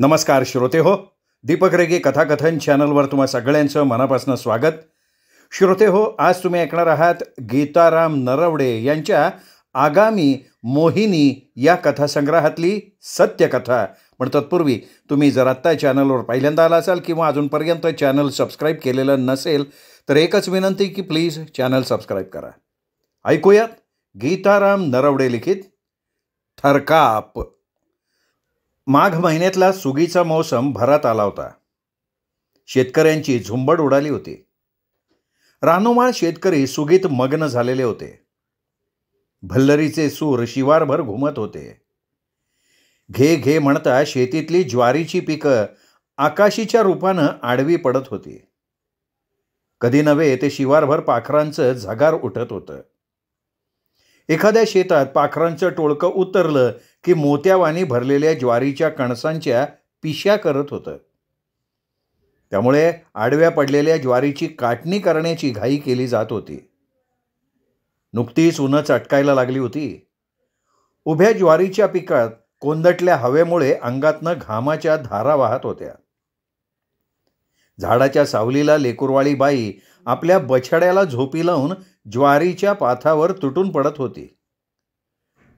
नमस्कार श्रोते हो दीपक रेगे कथाकथन चॅनलवर तुम्हा सगळ्यांचं मनापासून स्वागत श्रोते हो आज तुम्ही ऐकणार आहात गीताराम नरवडे यांच्या आगामी मोहिनी या कथासंग्रहातली सत्यकथा पण तत्पूर्वी तुम्ही जर आत्ता चॅनलवर पहिल्यांदा आला असाल किंवा अजूनपर्यंत चॅनल सबस्क्राईब केलेलं नसेल तर एकच विनंती की प्लीज चॅनल सबस्क्राईब करा ऐकूयात गीताराम नरवडे लिखित थरकाप माघ महिन्यातला सुगीचा मौसम भरात आला होता शेतकऱ्यांची झुंबड उडाली होती रानोमाळ शेतकरी सुगीत मग्न झालेले होते भल्लरीचे सूर शिवारभर घुमत होते घे घे म्हणता शेतीतली ज्वारीची पिकं आकाशीच्या रूपानं आडवी पडत होती कधी नव्हे ते शिवारभर पाखरांचं झगार उठत होतं एखाद्या शेतात पाखरांचं टोळकं उतरलं की मोत्यावानी भरलेल्या ज्वारीच्या कणसांच्या पिशा करत होतं त्यामुळे आडव्या पडलेल्या ज्वारीची काटणी करण्याची घाई केली जात होती नुकतीच उन्हं चटकायला लागली होती उभ्या ज्वारीच्या पिकात कोंदटल्या हवेमुळे अंगातनं घामाच्या धारा वाहत होत्या झाडाच्या सावलीला लेकुरवाळी बाई आपल्या बछड्याला झोपी लावून ज्वारीच्या पाथावर तुटून पडत होती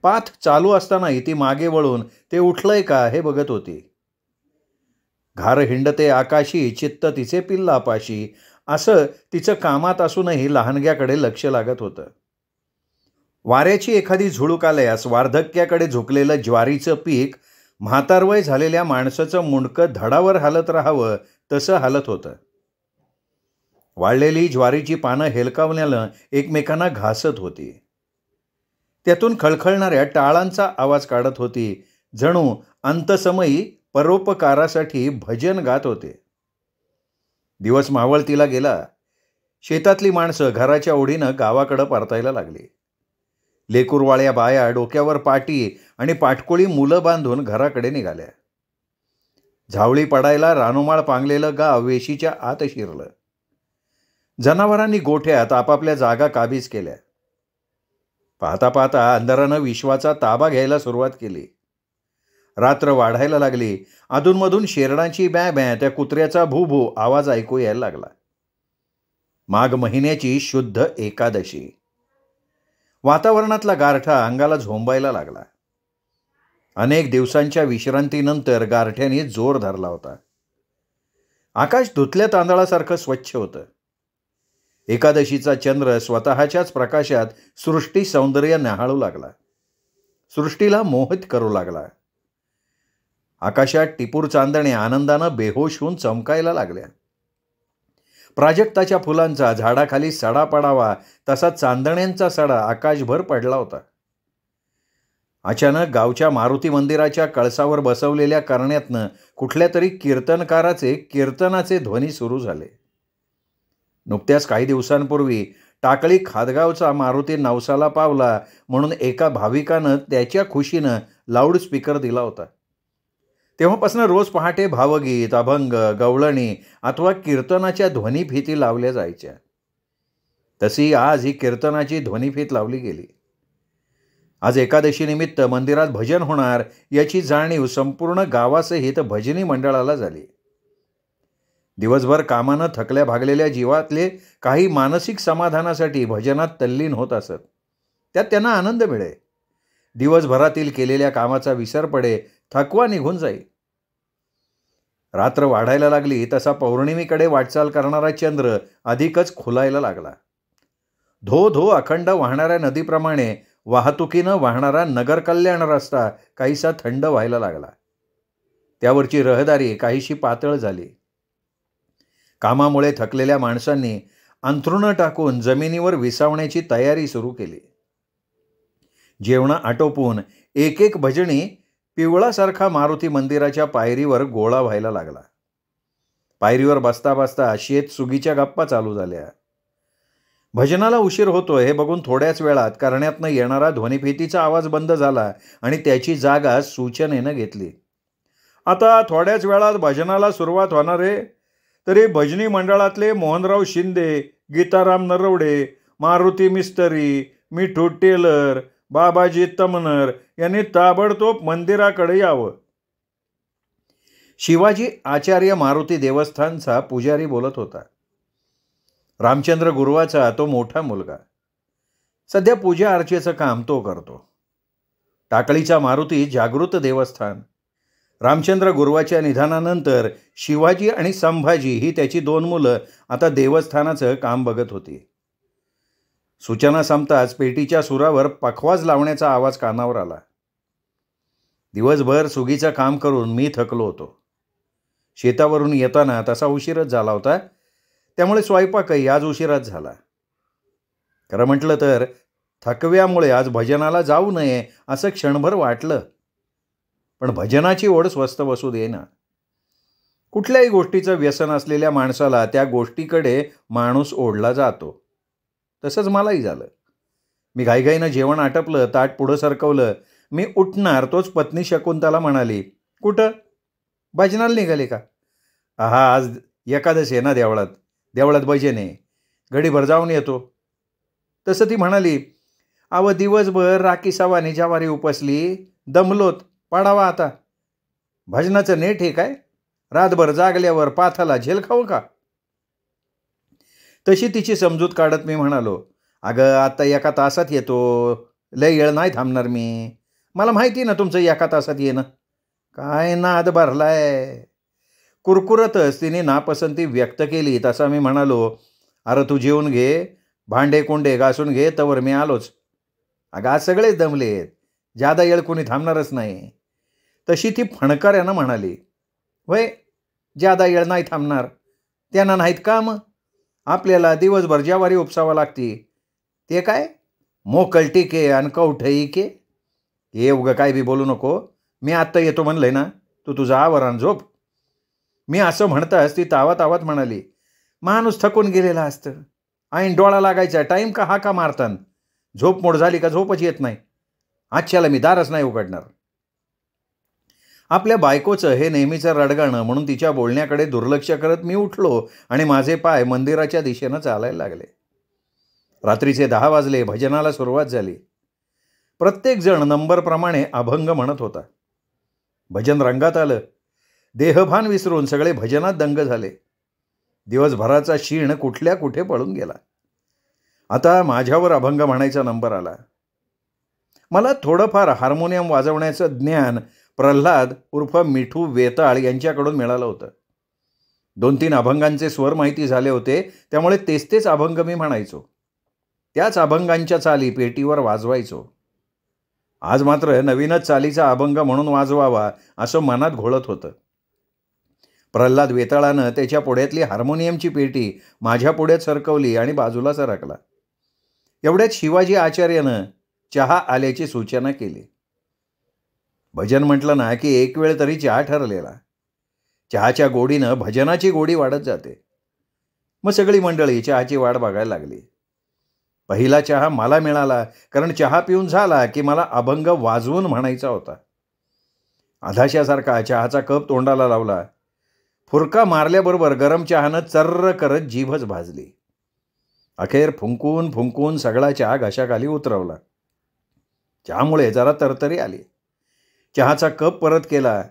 पाथ चालू असतानाही ती मागे वळून ते उठलंय का हे बघत होती घार हिंडते आकाशी चित्त तिचे पिल्लापाशी असं तिचं कामात असूनही लहानग्याकडे लक्ष लागत होतं वाऱ्याची एखादी झुळूक आल्यास वार्धक्याकडे झुकलेलं ज्वारीचं पीक म्हातारवय झालेल्या माणसाचं मुंडकं धडावर हालत राहावं तसं हालत होतं वाळलेली ज्वारीची पानं हेलकावण्यानं एकमेकांना घासत होती त्यातून खळखळणाऱ्या टाळांचा आवाज काढत होती जणू अंतसमयी परोपकारासाठी भजन गात होते दिवस मावळतीला गेला शेतातली माणसं घराच्या ओढीनं गावाकडं परतायला लागली लेकूरवाळ्या बाया डोक्यावर पाटी आणि पाटकोळी मुलं बांधून घराकडे निघाल्या झावळी पडायला रानोमाळ पांगलेलं गाव वेशीच्या आत शिरलं जनावरांनी गोठ्यात आपापल्या जागा काबीज केल्या पाहता पाहता अंधारानं विश्वाचा ताबा घ्यायला सुरुवात केली रात्र वाढायला लागली अधूनमधून शेरडांची बॅ बॅ त्या कुत्र्याचा भू भू आवाज ऐकू यायला लागला माघ महिन्याची शुद्ध एकादशी वातावरणातला गारठा अंगाला झोंबायला लागला अनेक दिवसांच्या विश्रांतीनंतर गारठ्याने जोर धरला होता आकाश धुतल्या तांदळासारखं स्वच्छ होतं एकादशीचा चंद्र स्वतःच्याच प्रकाशात सृष्टी सौंदर्य न्याहाळू लागला सृष्टीला मोहित करू लागला आकाशात टिपूर चांदणे आनंदानं बेहोश होऊन चमकायला लागल्या प्राजक्ताच्या फुलांचा झाडाखाली सडा पडावा तसा चांदण्यांचा सडा आकाशभर पडला होता अचानक गावच्या मारुती मंदिराच्या कळसावर बसवलेल्या करण्यातनं कुठल्या तरी कीर्तनकाराचे कीर्तनाचे ध्वनी सुरू झाले नुकत्याच काही दिवसांपूर्वी टाकळी खादगावचा मारुती नवसाला पावला म्हणून एका भाविकानं त्याच्या खुशीनं लाऊडस्पीकर दिला होता तेव्हापासून रोज पहाटे भावगीत अभंग गवळणी अथवा कीर्तनाच्या ध्वनीफिती लावल्या जायच्या तशी आज ही कीर्तनाची ध्वनीफीत लावली गेली आज एकादशीनिमित्त मंदिरात भजन होणार याची जाणीव संपूर्ण गावासहित भजनी मंडळाला झाली दिवसभर कामानं थकल्या भागलेल्या जीवातले काही मानसिक समाधानासाठी भजनात तल्लीन होत असत त्यात त्यांना आनंद मिळे दिवसभरातील केलेल्या कामाचा विसर पडे थकवा निघून जाई रात्र वाढायला लागली तसा पौर्णिमेकडे वाटचाल करणारा चंद्र अधिकच खुलायला लागला धो धो अखंड वाहणाऱ्या नदीप्रमाणे वाहतुकीनं वाहणारा नगर कल्याण रस्ता काहीसा थंड व्हायला लागला त्यावरची रहदारी काहीशी पातळ झाली कामामुळे थकलेल्या माणसांनी अंथरुणं टाकून जमिनीवर विसावण्याची तयारी सुरू केली जेवणं आटोपून एक एक भजनी पिवळासारखा मारुती मंदिराच्या पायरीवर गोळा व्हायला लागला पायरीवर बसता बसता शेत सुगीच्या गप्पा चालू झाल्या भजनाला उशीर होतो हे बघून थोड्याच वेळात करण्यातनं येणारा ध्वनिफेतीचा आवाज बंद झाला आणि त्याची जागा सूचनेनं घेतली आता थोड्याच वेळात भजनाला सुरुवात होणार आहे तरी भजनी मंडळातले मोहनराव शिंदे गीताराम नरवडे मारुती मिस्तरी मिठू टेलर बाबाजी तमनर यांनी ताबडतोब मंदिराकडे यावं शिवाजी आचार्य मारुती देवस्थानचा पुजारी बोलत होता रामचंद्र गुरुवाचा तो मोठा मुलगा सध्या पूजा अर्चेचं काम तो करतो टाकळीचा मारुती जागृत देवस्थान रामचंद्र गुरुवाच्या निधनानंतर शिवाजी आणि संभाजी ही त्याची दोन मुलं आता देवस्थानाचं काम बघत होती सूचना संपताच पेटीच्या सुरावर पखवाज लावण्याचा आवाज कानावर आला दिवसभर सुगीचं काम करून मी थकलो होतो शेतावरून येताना तसा उशीरच झाला होता त्यामुळे स्वयंपाकही आज उशिराच झाला खरं म्हटलं तर थकव्यामुळे आज भजनाला जाऊ नये असं क्षणभर वाटलं पण भजनाची ओढ स्वस्त बसू दे ना कुठल्याही गोष्टीचं व्यसन असलेल्या माणसाला त्या गोष्टीकडे माणूस ओढला जातो तसंच मलाही झालं मी घाईघाईनं जेवण आटपलं ताट पुढं सरकवलं मी उठणार तोच पत्नी त्याला म्हणाली कुठं भजनाला निघाले का आहा आज एकादश आहे ना देवळात देवळात बैजेने घडीभर जाऊन येतो तसं ती म्हणाली आव दिवसभर राखी सावानी निजावारी उपसली दमलोत पाडावा आता भजनाचं नेट हे काय रातभर जागल्यावर पाथाला झेल खाऊ का तशी तिची समजूत काढत मी म्हणालो अगं आता एका तासात येतो लय येळ नाही थांबणार मी मला माहिती ना तुमचं एका तासात येणं काय नाद भरलाय कुरकुरतच तिने नापसंती व्यक्त केली तसा मी म्हणालो अरे तू जेवून घे भांडे कोंडे घासून घे तवर मी आलोच अगं आज सगळेच आहेत जादा येळ कोणी थांबणारच नाही तशी ती फणकऱ्यानं म्हणाली वय जादा येळ नाही थांबणार त्यांना नाहीत का मग आपल्याला दिवसभर ज्यावारी उपसावं लागते ते काय मोकलटी के कवठई के हे उगं काय बी बोलू नको मी आत्ता येतो म्हणलं ना तू तुझं आवरण झोप मी असं म्हणताच ती तावत आवत म्हणाली माणूस थकून गेलेला असतं ऐन डोळा लागायचा टाईम का हा का मारतान झोप मोड झाली का झोपच येत नाही आजच्याला मी दारच नाही उघडणार आपल्या बायकोचं हे नेहमीचं रडगाणं म्हणून तिच्या बोलण्याकडे दुर्लक्ष करत मी उठलो आणि माझे पाय मंदिराच्या दिशेनं चालायला लागले रात्रीचे दहा वाजले भजनाला सुरुवात झाली प्रत्येकजण नंबरप्रमाणे अभंग म्हणत होता भजन रंगात आलं देहभान विसरून सगळे भजनात दंग झाले दिवसभराचा शीण कुठल्या कुठे पळून गेला आता माझ्यावर अभंग म्हणायचा नंबर आला मला थोडंफार हार्मोनियम वाजवण्याचं ज्ञान प्रल्हाद उर्फ मिठू वेताळ यांच्याकडून मिळालं होतं दोन तीन अभंगांचे स्वर माहिती झाले होते त्यामुळे तेच तेच अभंग मी म्हणायचो त्याच अभंगांच्या चाली पेटीवर वाजवायचो आज मात्र नवीनच चालीचा अभंग म्हणून वाजवावा असं मनात घोळत होतं प्रल्हाद वेताळानं त्याच्या पुढ्यातली हार्मोनियमची पेटी माझ्या पुढ्यात सरकवली आणि बाजूला सरकला एवढ्यात शिवाजी आचार्यानं चहा आल्याची सूचना केली भजन म्हटलं ना की एक वेळ तरी चहा ठरलेला चहाच्या गोडीनं भजनाची गोडी वाढत जाते मग सगळी मंडळी चहाची वाट बघायला लागली पहिला चहा मला मिळाला कारण चहा पिऊन झाला की मला अभंग वाजवून म्हणायचा होता आधाशासारखा चहाचा कप तोंडाला लावला फुरका मारल्याबरोबर गरम चहानं चर्र करत जीभच भाजली अखेर फुंकून फुंकून सगळा चहा घशाखाली उतरवला चहामुळे जरा तरतरी आली चहाचा कप परत केला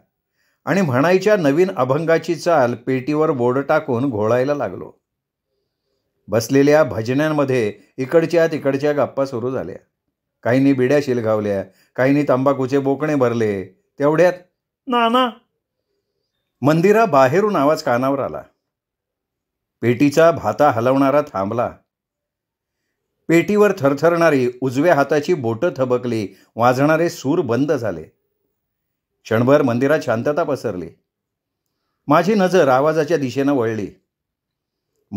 आणि म्हणायच्या नवीन अभंगाची चाल पेटीवर बोर्ड टाकून घोळायला लागलो बसलेल्या भजन्यांमध्ये इकडच्या तिकडच्या गप्पा सुरू झाल्या काहींनी बिड्या शिलगावल्या काहींनी तंबाखूचे बोकणे भरले तेवढ्यात ना ना मंदिराबाहेरून आवाज कानावर आला पेटीचा भाता हलवणारा थांबला पेटीवर थरथरणारी उजव्या हाताची बोटं थबकली वाजणारे सूर बंद झाले क्षणभर मंदिरात शांतता पसरली माझी नजर आवाजाच्या दिशेनं वळली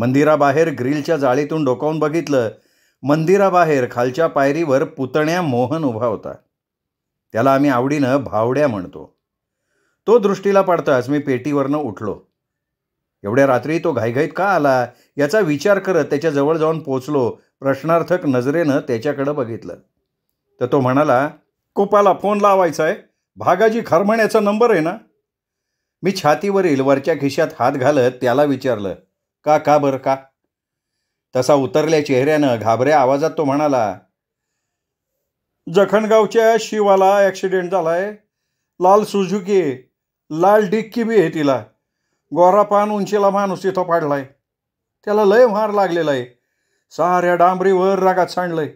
मंदिराबाहेर ग्रिलच्या जाळीतून डोकावून बघितलं मंदिराबाहेर खालच्या पायरीवर पुतण्या मोहन उभा होता त्याला आम्ही आवडीनं भावड्या म्हणतो तो दृष्टीला पाडताच मी पेटीवरनं उठलो एवढ्या रात्री तो घाईघाईत का आला याचा विचार करत त्याच्या जवळ जाऊन पोचलो प्रश्नार्थक नजरेनं त्याच्याकडं बघितलं तर तो म्हणाला कुपाला फोन लावायचा आहे भागाजी खरमण्याचा नंबर आहे ना मी छातीवरील वरच्या खिशात हात घालत त्याला विचारलं का का बरं का तसा उतरल्या चेहऱ्यानं घाबऱ्या आवाजात तो म्हणाला जखणगावच्या शिवाला ॲक्सिडेंट झालाय लाल सुझुकी लाल डिक्की बी आहे तिला गोरा पान उंचीला माणूस तिथं पाडलाय त्याला लय मार लागलेला आहे साऱ्या डांबरीवर रागात सांडलंय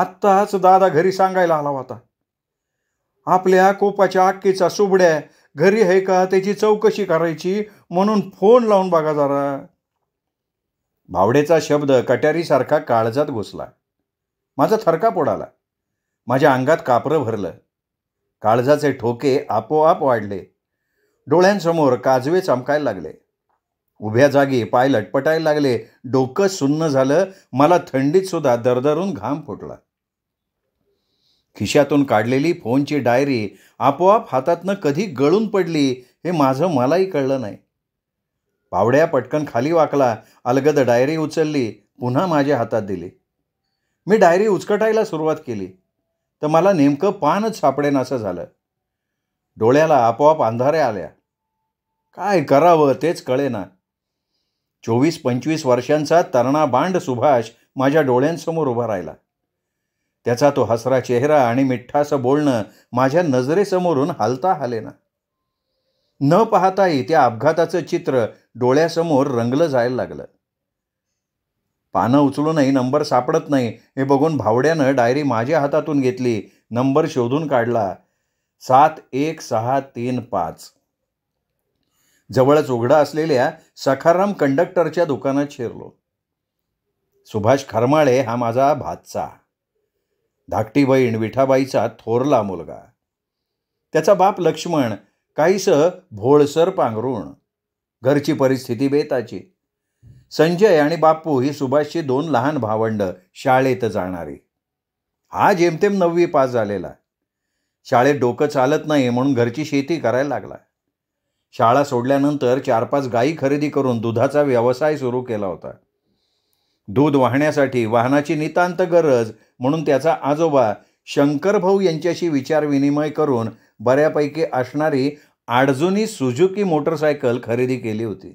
आत्ताच दादा घरी सांगायला आला होता आपल्या कोपाच्या आक्कीचा सुबड्या घरी आहे का त्याची चौकशी करायची म्हणून फोन लावून बघा जरा भावडेचा शब्द कट्यारीसारखा काळजात घुसला माझा थरका पोडाला माझ्या अंगात कापरं भरलं काळजाचे ठोके आपोआप वाढले डोळ्यांसमोर काजवे चमकायला लागले उभ्या जागी पाय लटपटायला लागले डोकं सुन्न झालं मला थंडीत सुद्धा दरदरून घाम फुटला खिशातून काढलेली फोनची डायरी आपोआप हातातनं कधी गळून पडली हे माझं मलाही कळलं नाही पावड्या पटकन खाली वाकला अलगद डायरी उचलली पुन्हा माझ्या हातात दिली मी डायरी उचकटायला सुरुवात केली तर मला नेमकं पानच सापडेन असं झालं डोळ्याला आपोआप अंधारे आल्या काय करावं तेच कळेना चोवीस पंचवीस वर्षांचा तरणा बांड सुभाष माझ्या डोळ्यांसमोर उभा राहिला त्याचा तो हसरा चेहरा आणि मिठ्ठासं बोलणं माझ्या नजरेसमोरून हालता हालेना न पाहताही त्या अपघाताचं चित्र डोळ्यासमोर रंगलं जायला लागलं पानं उचलूनही नंबर सापडत नाही हे बघून भावड्यानं डायरी माझ्या हातातून घेतली नंबर शोधून काढला सात एक सहा तीन पाच जवळच उघडा असलेल्या सखाराम कंडक्टरच्या दुकानात शिरलो सुभाष खरमाळे हा माझा भातचा धाकटी बहीण विठाबाईचा थोरला मुलगा त्याचा बाप लक्ष्मण काहीस भोळसर पांघरुण घरची परिस्थिती बेताची संजय आणि बापू ही सुभाषची दोन लहान भावंड शाळेत जाणारी हा जेमतेम नववी पास झालेला शाळेत डोकं चालत नाही म्हणून घरची शेती करायला लागला शाळा सोडल्यानंतर चार पाच गायी खरेदी करून दुधाचा व्यवसाय सुरू केला होता दूध वाहण्यासाठी वाहनाची नितांत गरज म्हणून त्याचा आजोबा शंकर भाऊ यांच्याशी विचारविनिमय करून बऱ्यापैकी असणारी आडजुनी सुझुकी मोटरसायकल खरेदी केली होती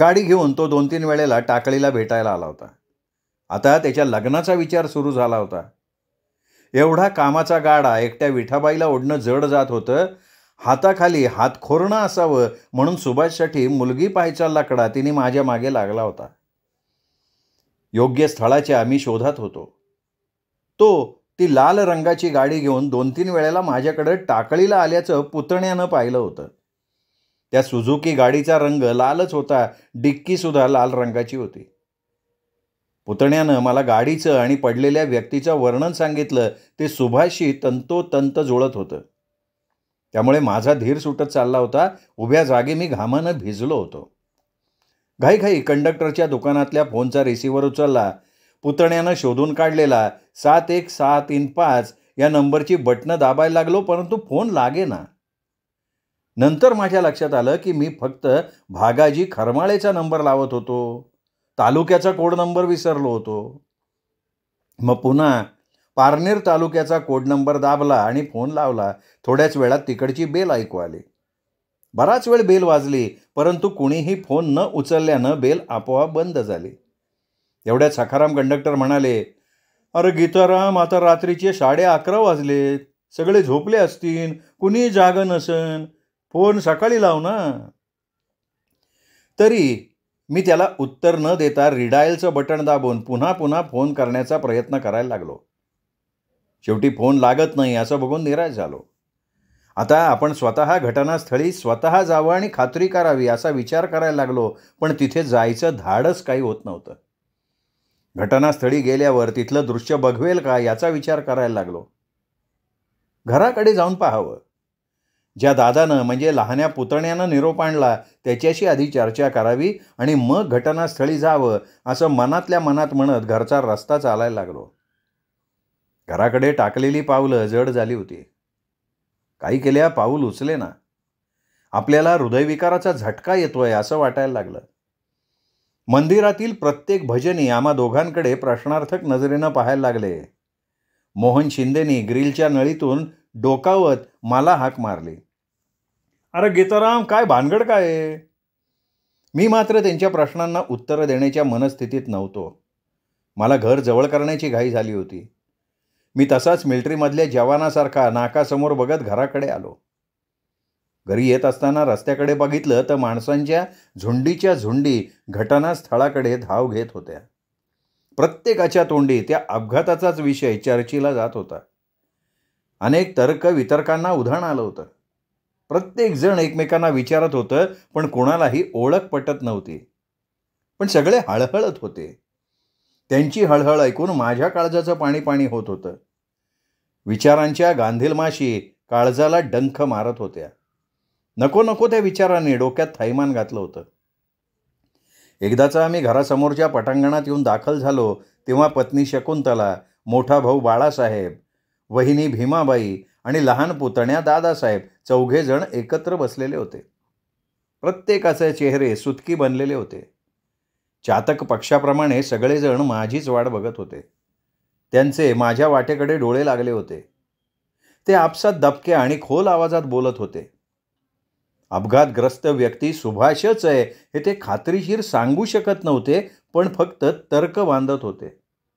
गाडी घेऊन तो दोन तीन वेळेला टाकळीला भेटायला आला होता आता त्याच्या लग्नाचा विचार सुरू झाला होता एवढा कामाचा गाडा एकट्या विठाबाईला ओढणं जड जात होतं हाताखाली हातखोरणं असावं म्हणून सुभाषसाठी मुलगी पाहायचा लाकडा तिने माझ्या मागे लागला होता योग्य स्थळाच्या आम्ही शोधात होतो तो ती लाल रंगाची गाडी घेऊन दोन तीन वेळेला माझ्याकडे टाकळीला आल्याचं पुतण्यानं पाहिलं होतं त्या सुझुकी गाडीचा रंग लालच होता डिक्कीसुद्धा लाल रंगाची होती पुतण्यानं मला गाडीचं आणि पडलेल्या व्यक्तीचं वर्णन सांगितलं ते सुभाषशी तंतोतंत जुळत होतं त्यामुळे माझा धीर सुटत चालला होता उभ्या जागी मी घामानं भिजलो होतो घाई कंडक्टरच्या दुकानातल्या फोनचा रिसिव्हर उचलला पुतण्यानं शोधून काढलेला सात एक सहा तीन पाच या नंबरची बटणं दाबायला लागलो परंतु फोन लागेना नंतर माझ्या लक्षात आलं की मी फक्त भागाजी खरमाळेचा नंबर लावत होतो तालुक्याचा कोड नंबर विसरलो होतो मग पुन्हा पारनेर तालुक्याचा कोड नंबर दाबला आणि फोन लावला थोड्याच वेळात तिकडची बेल ऐकू आली बराच वेळ बेल वाजली परंतु कुणीही फोन न उचलल्यानं बेल आपोआप बंद झाली एवढ्यात सखाराम कंडक्टर म्हणाले अरे गीताराम आता रात्रीचे साडे अकरा वाजलेत सगळे झोपले असतील कुणी जाग नसन फोन सकाळी लाव ना तरी मी त्याला उत्तर न देता रिडायलचं बटन दाबून पुन्हा पुन्हा फोन करण्याचा प्रयत्न करायला लागलो शेवटी फोन लागत नाही असं बघून निराश झालो आता आपण स्वतः घटनास्थळी स्वतः जावं आणि खात्री करावी असा विचार करायला लागलो पण तिथे जायचं धाडच काही होत नव्हतं घटनास्थळी गेल्यावर तिथलं दृश्य बघवेल का याचा विचार करायला लागलो घराकडे जाऊन पाहावं ज्या दादानं म्हणजे लहान्या पुतण्यानं निरोप आणला त्याच्याशी आधी चर्चा करावी आणि मग घटनास्थळी जावं असं मनातल्या मनात म्हणत घरचा रस्ता चालायला लागलो घराकडे टाकलेली पावलं जड झाली होती काही केल्या पाऊल उचले ना आपल्याला हृदयविकाराचा झटका येतोय असं वाटायला लागलं मंदिरातील प्रत्येक भजनी आम्हा दोघांकडे प्रश्नार्थक नजरेनं पाहायला लागले मोहन शिंदेनी ग्रिलच्या नळीतून डोकावत मला हाक मारली अरे गीताराम काय भानगड काय मी मात्र त्यांच्या प्रश्नांना उत्तरं देण्याच्या मनस्थितीत नव्हतो मला घर जवळ करण्याची घाई झाली होती मी तसाच मिल्ट्रीमधल्या जवानासारखा नाकासमोर बघत घराकडे आलो घरी येत असताना रस्त्याकडे बघितलं तर माणसांच्या झुंडीच्या झुंडी घटनास्थळाकडे धाव घेत होत्या प्रत्येकाच्या तोंडी त्या अपघाताचाच विषय चर्चेला जात होता अनेक तर्क वितर्कांना उधाण आलं होतं प्रत्येकजण एकमेकांना विचारत होतं पण कोणालाही ओळख पटत नव्हती पण सगळे हळहळत होते त्यांची हळहळ ऐकून माझ्या काळजाचं पाणी पाणी होत होतं विचारांच्या गांधीलमाशी काळजाला डंख मारत होत्या नको नको त्या विचाराने डोक्यात थैमान घातलं होतं एकदाचा आम्ही घरासमोरच्या पटांगणात येऊन दाखल झालो तेव्हा पत्नी शकुंतला मोठा भाऊ बाळासाहेब वहिनी भीमाबाई आणि लहान पुतण्या दादासाहेब चौघेजण एकत्र बसलेले होते प्रत्येकाचे चेहरे सुतकी बनलेले होते चातक पक्षाप्रमाणे सगळेजण माझीच वाट बघत होते त्यांचे माझ्या वाटेकडे डोळे लागले होते ते आपसात दबके आणि खोल आवाजात बोलत होते अपघातग्रस्त व्यक्ती सुभाषच आहे हे ते खात्रीशीर सांगू शकत नव्हते पण फक्त तर्क बांधत होते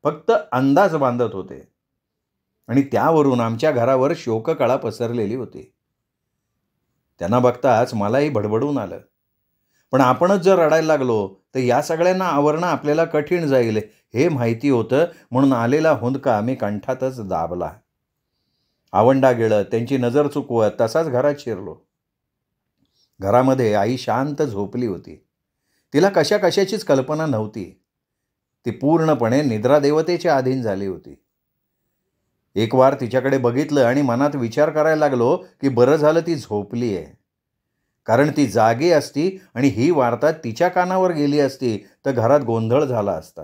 फक्त अंदाज बांधत होते आणि त्यावरून आमच्या घरावर शोककळा पसरलेली होती त्यांना बघताच मलाही भडबडून आलं पण आपणच जर रडायला लागलो तर या सगळ्यांना आवरणं आपल्याला कठीण जाईल हे माहिती होतं म्हणून आलेला हुंदका मी कंठातच दाबला आवंडा गेलं त्यांची नजर चुकवत तसाच घरात शिरलो घरामध्ये आई शांत झोपली होती तिला कशा कशाचीच कल्पना नव्हती ती पूर्णपणे निद्रादेवतेच्या अधीन झाली होती एक वार तिच्याकडे बघितलं आणि मनात विचार करायला लागलो की बरं झालं ती झोपली आहे कारण ती जागी असती आणि ही वार्ता तिच्या कानावर गेली असती तर घरात गोंधळ झाला असता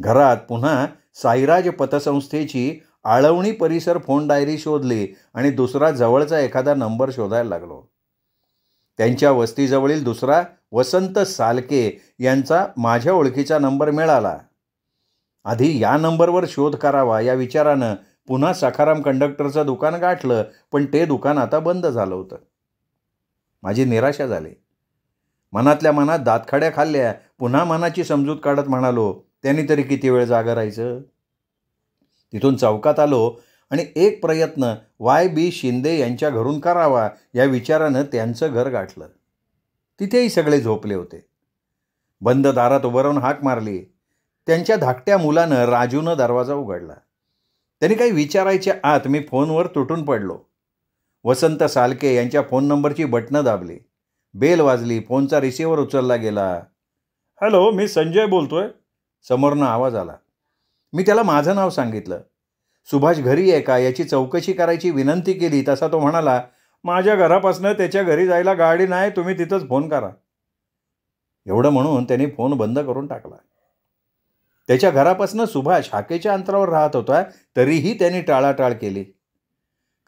घरात पुन्हा साईराज पतसंस्थेची आळवणी परिसर फोन डायरी शोधली आणि दुसरा जवळचा एखादा नंबर शोधायला लागलो त्यांच्या वस्तीजवळील दुसरा वसंत सालके यांचा माझ्या ओळखीचा नंबर मिळाला आधी या नंबरवर शोध करावा या विचारानं पुन्हा सखाराम कंडक्टरचं दुकान गाठलं पण ते दुकान आता बंद झालं होतं माझी निराशा झाली मनातल्या मनात दातखाड्या खाल्ल्या पुन्हा मनाची समजूत काढत म्हणालो त्यांनी तरी किती वेळ जागा राहायचं तिथून चौकात आलो आणि एक प्रयत्न वाय बी शिंदे यांच्या घरून करावा या विचारानं त्यांचं घर गाठलं तिथेही सगळे झोपले होते बंद दारात उभं राहून हाक मारली त्यांच्या धाकट्या मुलानं राजूनं दरवाजा उघडला त्यांनी काही विचारायच्या आत मी फोनवर तुटून पडलो वसंत सालके यांच्या फोन नंबरची बटणं दाबली बेल वाजली फोनचा रिसिव्हर उचलला गेला हॅलो मी संजय बोलतोय समोरनं आवाज आला मी त्याला माझं नाव सांगितलं सुभाष घरी आहे का याची चौकशी करायची विनंती केली तसा तो म्हणाला माझ्या घरापासनं त्याच्या घरी जायला गाडी नाही तुम्ही तिथंच फोन करा एवढं म्हणून त्याने फोन बंद करून टाकला त्याच्या घरापासनं सुभाष हाकेच्या अंतरावर राहत होता तरीही त्यांनी टाळाटाळ केली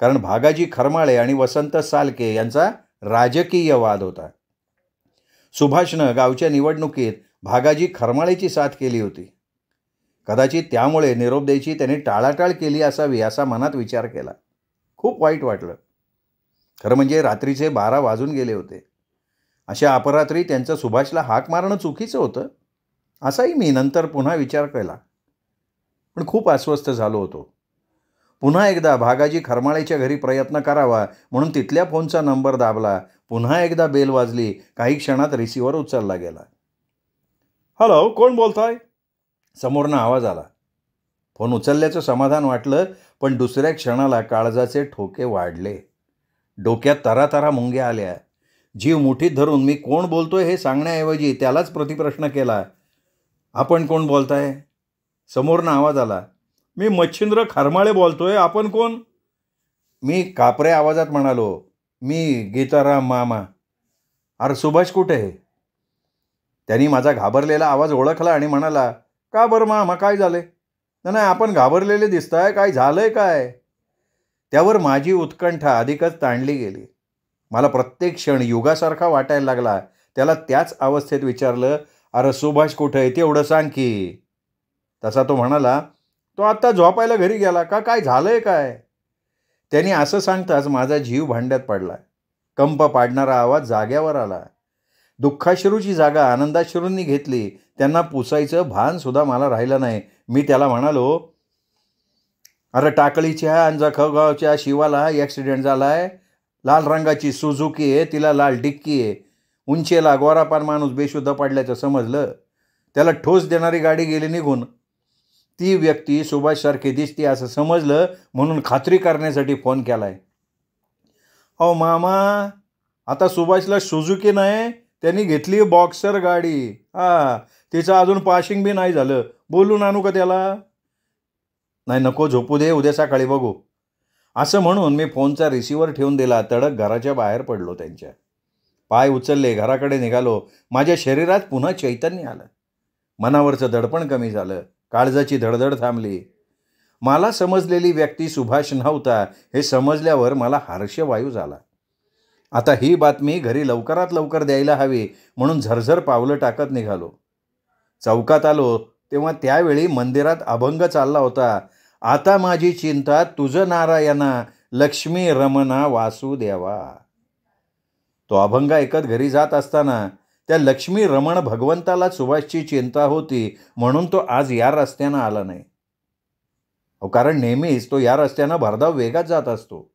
कारण भागाजी खरमाळे आणि वसंत सालके यांचा राजकीय वाद होता सुभाषनं गावच्या निवडणुकीत भागाजी खरमाळेची साथ केली होती कदाचित त्यामुळे निरोप द्यायची त्याने टाळाटाळ केली असावी असा मनात विचार केला खूप वाईट वाटलं खरं म्हणजे रात्रीचे बारा वाजून गेले होते अशा अपरात्री त्यांचं सुभाषला हाक मारणं चुकीचं होतं असाही मी नंतर पुन्हा विचार केला पण खूप अस्वस्थ झालो होतो पुन्हा एकदा भागाजी खरमाळेच्या घरी प्रयत्न करावा म्हणून तिथल्या फोनचा नंबर दाबला पुन्हा एकदा बेल वाजली काही क्षणात रिसिव्हर उचलला गेला हॅलो कोण बोलताय समोरनं आवाज आला फोन उचलल्याचं समाधान वाटलं पण दुसऱ्या क्षणाला काळजाचे ठोके वाढले डोक्यात तरा मुंग्या आल्या जीव मुठीत धरून मी कोण बोलतोय हे सांगण्याऐवजी त्यालाच प्रतिप्रश्न केला आपण कोण बोलताय समोरनं आवाज आला मी मच्छिंद्र खारमाळे बोलतोय आपण कोण मी कापरे आवाजात म्हणालो मी गीताराम मामा अरे सुभाष कुठे आहे त्यांनी माझा घाबरलेला आवाज ओळखला आणि म्हणाला का बरं मामा काय झाले नाही आपण घाबरलेले दिसताय काय झालंय काय त्यावर माझी उत्कंठा अधिकच ताणली गेली मला प्रत्येक क्षण युगासारखा वाटायला लागला त्याला त्याच अवस्थेत विचारलं अरे सुभाष कुठं आहे तेवढं सांग की तसा तो म्हणाला तो आत्ता झोपायला घरी गेला का काय झालंय काय त्याने असं सांगताच माझा जीव भांड्यात पडला कंप पाडणारा आवाज जाग्यावर आला दुःखाश्रूची जागा आनंदाश्रूंनी घेतली त्यांना पुसायचं भान सुद्धा मला राहिलं नाही मी त्याला म्हणालो अरे टाकळीच्या आणि जखगावच्या शिवाला ॲक्सिडेंट झाला लाल रंगाची सुझुकी आहे तिला लाल डिक्की आहे उंचेला गोरापार माणूस बेशुद्ध पडल्याचं समजलं त्याला ठोस देणारी गाडी गेली निघून ती व्यक्ती सुभाषसारखी दिसते असं समजलं म्हणून खात्री करण्यासाठी फोन केला आहे अहो मामा आता सुभाषला सुझुकी नाही त्यांनी घेतली बॉक्सर गाडी हा तिचं अजून पाशिंग बी नाही झालं बोलू आणू का त्याला नाही नको झोपू दे उद्या सकाळी बघू असं म्हणून मी फोनचा रिसिव्हर ठेवून दिला तडक घराच्या बाहेर पडलो त्यांच्या पाय उचलले घराकडे निघालो माझ्या शरीरात पुन्हा चैतन्य आलं मनावरचं दडपण कमी झालं काळजाची धडधड थांबली मला समजलेली व्यक्ती सुभाष नव्हता हे समजल्यावर मला हर्षवायू झाला आता ही बातमी घरी लवकरात लवकर द्यायला हवी म्हणून झरझर पावलं टाकत निघालो चौकात आलो तेव्हा त्यावेळी मंदिरात अभंग चालला होता आता माझी चिंता तुझं नारायणा लक्ष्मी रमणा वासुदेवा तो अभंग ऐकत घरी जात असताना त्या लक्ष्मी रमण भगवंताला सुभाषची चिंता होती म्हणून तो आज या रस्त्यानं आला नाही कारण नेहमीच तो या रस्त्यानं भरधाव वेगात जात असतो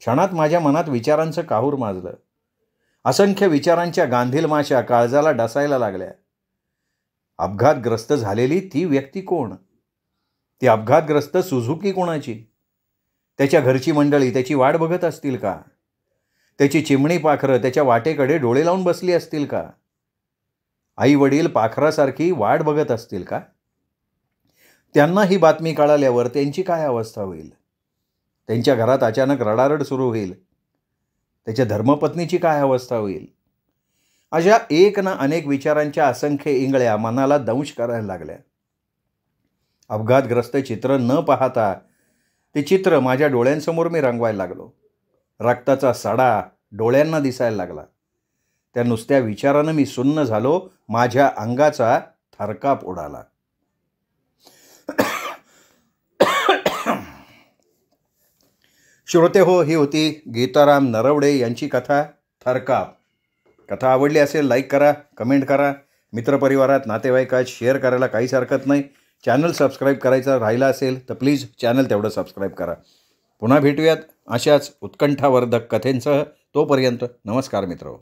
क्षणात माझ्या मनात विचारांचं काहूर माजलं असंख्य विचारांच्या माशा काळजाला डसायला लागल्या अपघातग्रस्त झालेली ती व्यक्ती कोण ती अपघातग्रस्त सुझुकी कोणाची त्याच्या घरची मंडळी त्याची वाट बघत असतील का त्याची चिमणी पाखरं त्याच्या वाटेकडे डोळे लावून बसली असतील का आई वडील पाखरासारखी वाट बघत असतील का त्यांना ही बातमी कळाल्यावर त्यांची काय अवस्था होईल त्यांच्या घरात अचानक रडारड सुरू होईल त्याच्या धर्मपत्नीची काय अवस्था होईल अशा एक ना अनेक विचारांच्या असंख्य इंगळ्या मनाला दंश करायला लागल्या अपघातग्रस्त चित्र न पाहता ते चित्र माझ्या डोळ्यांसमोर मी रंगवायला लागलो रक्ताचा सडा डोळ्यांना दिसायला लागला त्या नुसत्या विचारानं मी सुन्न झालो माझ्या अंगाचा थरकाप उडाला श्रोते हो ही होती गीताराम नरवडे यांची कथा थरका कथा आवडली असेल लाईक करा कमेंट करा मित्रपरिवारात नातेवाईकात शेअर करायला काहीच हरकत नाही चॅनल सबस्क्राईब करायचा राहिला असेल तर प्लीज चॅनल तेवढं सबस्क्राईब करा पुन्हा भेटूयात अशाच उत्कंठावर्धक कथेंसह तोपर्यंत नमस्कार मित्रो